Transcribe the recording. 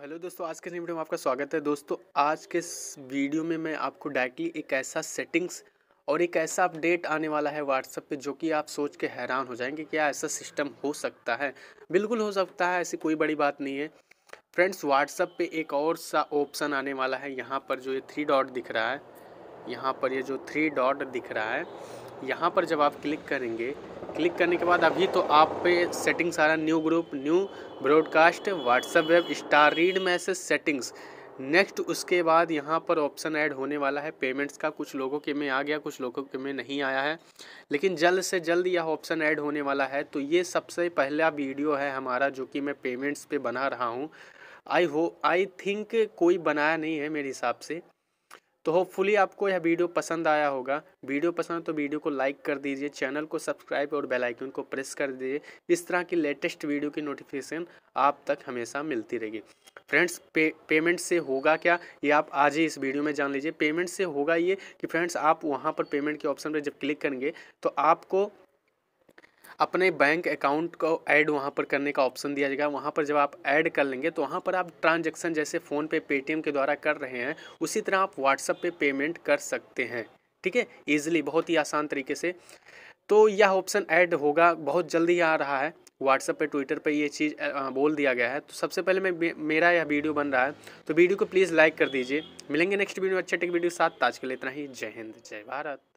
hello दोस्तों आज के वीडियो में आपका स्वागत है दोस्तों आज के वीडियो में मैं आपको डायरेक्टली एक ऐसा सेटिंग्स और एक ऐसा अपडेट आने वाला है व्हाट्सएप पे जो कि आप सोच के हैरान हो जाएंगे क्या ऐसा सिस्टम हो सकता है बिल्कुल हो सकता है ऐसी कोई बड़ी बात नहीं है फ्रेंड्स व्हाट्सएप पे एक और सा ऑप्शन आने वाला है यहाँ पर जो ये थ्री डॉट दिख रहा है यहाँ पर ये जो थ्री डॉट दिख रहा है यहाँ पर जब आप क्लिक करेंगे क्लिक करने के बाद अभी तो आप पे सेटिंग सारा new group new broadcast WhatsApp web star read message settings next उसके बाद यहाँ पर ऑप्शन ऐड होने वाला है पेमेंट्स का कुछ लोगों के में आ गया कुछ लोगों के में नहीं आया है लेकिन जल्द से जल्द यह ऑप्शन ऐड होने वाला है तो ये सबसे पहला वीडियो है हमारा जो कि मैं पेमेंट्स पे बना रहा हूँ आई हो आई थिंक कोई बनाया नहीं है मेरे हिसाब से तो होपफुली आपको यह वीडियो पसंद आया होगा वीडियो पसंद तो वीडियो को लाइक कर दीजिए चैनल को सब्सक्राइब और बेल आइकन को प्रेस कर दीजिए इस तरह की लेटेस्ट वीडियो की नोटिफिकेशन आप तक हमेशा मिलती रहेगी फ्रेंड्स पे पेमेंट से होगा क्या ये आप आज ही इस वीडियो में जान लीजिए पेमेंट से होगा ये कि फ्रेंड्स आप वहाँ पर पेमेंट के ऑप्शन पर जब क्लिक करेंगे तो आपको अपने बैंक अकाउंट को ऐड वहाँ पर करने का ऑप्शन दिया जाएगा वहाँ पर जब आप ऐड कर लेंगे तो वहाँ पर आप ट्रांजेक्शन जैसे फ़ोन पे पेटीएम के द्वारा कर रहे हैं उसी तरह आप व्हाट्सअप पे पेमेंट कर सकते हैं ठीक है ईजिली बहुत ही आसान तरीके से तो यह ऑप्शन ऐड होगा बहुत जल्दी आ रहा है व्हाट्सअप पे ट्विटर पे ये चीज़ बोल दिया गया है तो सबसे पहले मैं मेरा यह वीडियो बन रहा है तो वीडियो को प्लीज़ लाइक कर दीजिए मिलेंगे नेक्स्ट वीडियो अच्छे टेक वीडियो साथ ताज के लिए इतना ही जय हिंद जय भारत